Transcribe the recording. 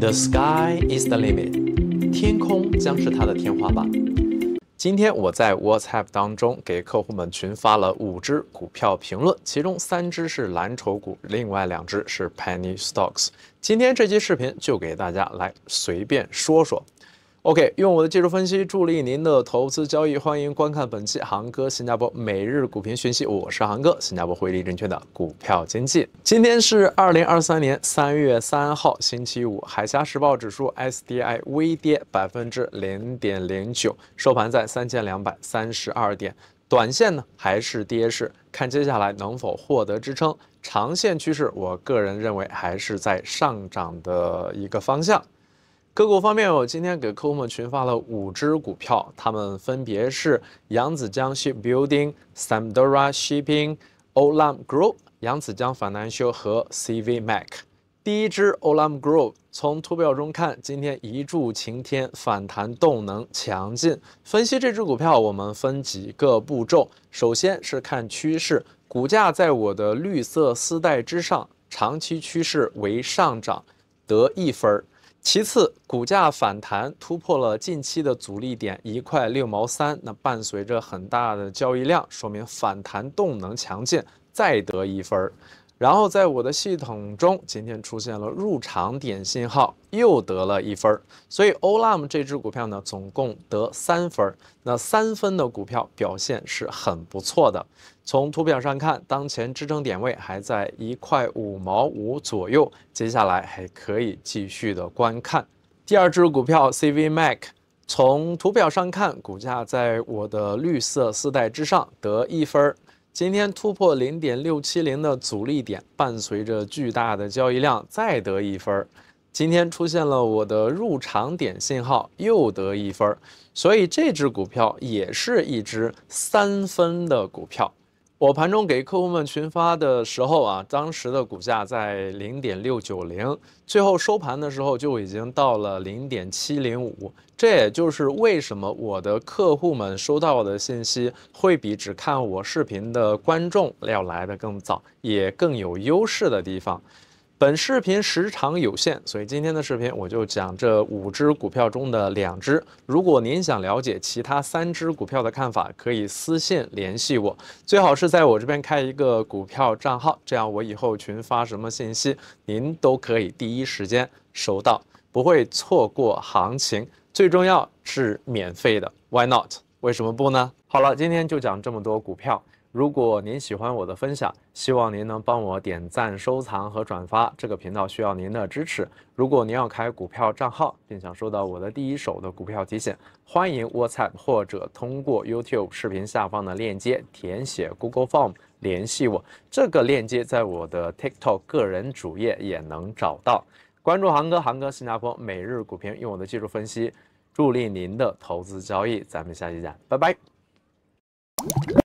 The sky is the limit，天空将是它的天花板。今天我在 WhatsApp 当中给客户们群发了五只股票评论，其中三只是蓝筹股，另外两只是 penny stocks。今天这期视频就给大家来随便说说。OK，用我的技术分析助力您的投资交易。欢迎观看本期航哥新加坡每日股评讯息，我是航哥，新加坡汇利证券的股票经济。今天是二零二三年三月三号，星期五。海峡时报指数 SDI 微跌百分之零点零九，收盘在三千两百三十二点。短线呢还是跌势，看接下来能否获得支撑。长线趋势，我个人认为还是在上涨的一个方向。个股方面，我今天给客户们群发了五只股票，它们分别是扬子江 s h p Building Sandora Shipping、Olam Group、扬子江法兰修和 CV Mac。第一只 Olam Group，从图表中看，今天一柱擎天，反弹动能强劲。分析这只股票，我们分几个步骤，首先是看趋势，股价在我的绿色丝带之上，长期趋势为上涨，得一分儿。其次，股价反弹突破了近期的阻力点一块六毛三，那伴随着很大的交易量，说明反弹动能强劲，再得一分儿。然后在我的系统中，今天出现了入场点信号，又得了一分儿。所以 Olam 这只股票呢，总共得三分儿。那三分的股票表现是很不错的。从图表上看，当前支撑点位还在一块五毛五左右，接下来还可以继续的观看。第二只股票 CV Mac，从图表上看，股价在我的绿色丝带之上，得一分儿。今天突破零点六七零的阻力点，伴随着巨大的交易量，再得一分儿。今天出现了我的入场点信号，又得一分儿。所以这只股票也是一只三分的股票。我盘中给客户们群发的时候啊，当时的股价在零点六九零，最后收盘的时候就已经到了零点七零五。这也就是为什么我的客户们收到的信息会比只看我视频的观众要来的更早，也更有优势的地方。本视频时长有限，所以今天的视频我就讲这五只股票中的两只。如果您想了解其他三只股票的看法，可以私信联系我，最好是在我这边开一个股票账号，这样我以后群发什么信息，您都可以第一时间收到，不会错过行情。最重要是免费的，Why not？为什么不呢？好了，今天就讲这么多股票。如果您喜欢我的分享，希望您能帮我点赞、收藏和转发，这个频道需要您的支持。如果您要开股票账号，并想收到我的第一手的股票提醒，欢迎 WhatsApp 或者通过 YouTube 视频下方的链接填写 Google Form 联系我。这个链接在我的 TikTok 个人主页也能找到。关注航哥，航哥新加坡每日股评，用我的技术分析助力您的投资交易。咱们下期见，拜拜。